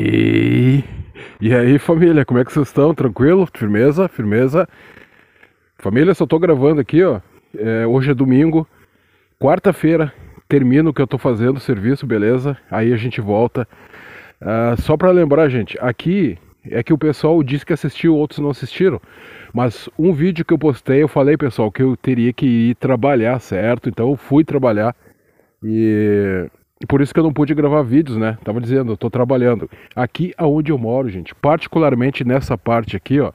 E... aí, família, como é que vocês estão? Tranquilo? Firmeza? Firmeza? Família, só tô gravando aqui, ó. É, hoje é domingo, quarta-feira, termino o que eu tô fazendo, o serviço, beleza? Aí a gente volta. Uh, só para lembrar, gente, aqui é que o pessoal disse que assistiu, outros não assistiram. Mas um vídeo que eu postei, eu falei, pessoal, que eu teria que ir trabalhar, certo? Então eu fui trabalhar e por isso que eu não pude gravar vídeos, né? Tava dizendo, eu tô trabalhando. Aqui aonde eu moro, gente, particularmente nessa parte aqui, ó,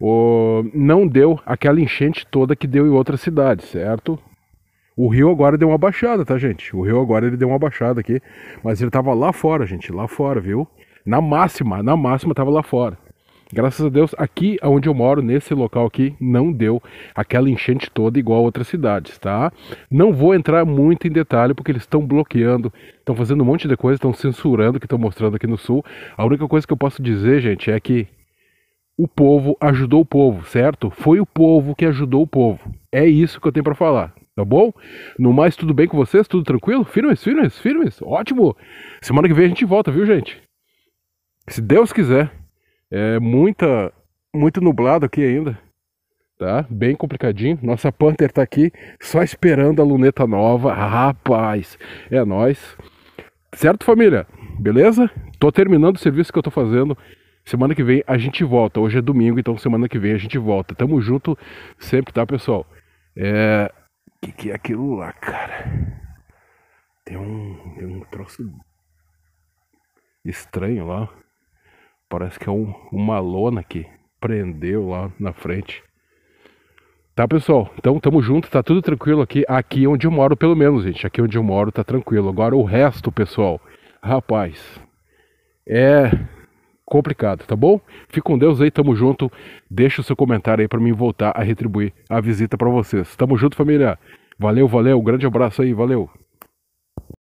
o... não deu aquela enchente toda que deu em outras cidades, certo? O rio agora deu uma baixada, tá, gente? O rio agora ele deu uma baixada aqui, mas ele tava lá fora, gente, lá fora, viu? Na máxima, na máxima tava lá fora. Graças a Deus, aqui onde eu moro, nesse local aqui, não deu aquela enchente toda igual outras cidades, tá? Não vou entrar muito em detalhe porque eles estão bloqueando, estão fazendo um monte de coisa, estão censurando o que estão mostrando aqui no sul. A única coisa que eu posso dizer, gente, é que o povo ajudou o povo, certo? Foi o povo que ajudou o povo. É isso que eu tenho para falar, tá bom? No mais, tudo bem com vocês? Tudo tranquilo? Firmes, firmes, firmes? Ótimo! Semana que vem a gente volta, viu, gente? Se Deus quiser. É muita, muito nublado aqui ainda, tá? Bem complicadinho. Nossa Panther tá aqui só esperando a luneta nova. Rapaz, é nós. Certo, família? Beleza? Tô terminando o serviço que eu tô fazendo. Semana que vem a gente volta. Hoje é domingo, então semana que vem a gente volta. Tamo junto sempre, tá, pessoal? É. O que, que é aquilo lá, cara? Tem um, tem um troço estranho lá. Parece que é um, uma lona que prendeu lá na frente. Tá, pessoal? Então, tamo junto, tá tudo tranquilo aqui. Aqui onde eu moro, pelo menos, gente. Aqui onde eu moro tá tranquilo. Agora o resto, pessoal, rapaz, é complicado, tá bom? Fique com Deus aí, tamo junto. Deixa o seu comentário aí para mim voltar a retribuir a visita para vocês. Tamo junto, família. Valeu, valeu. grande abraço aí, valeu.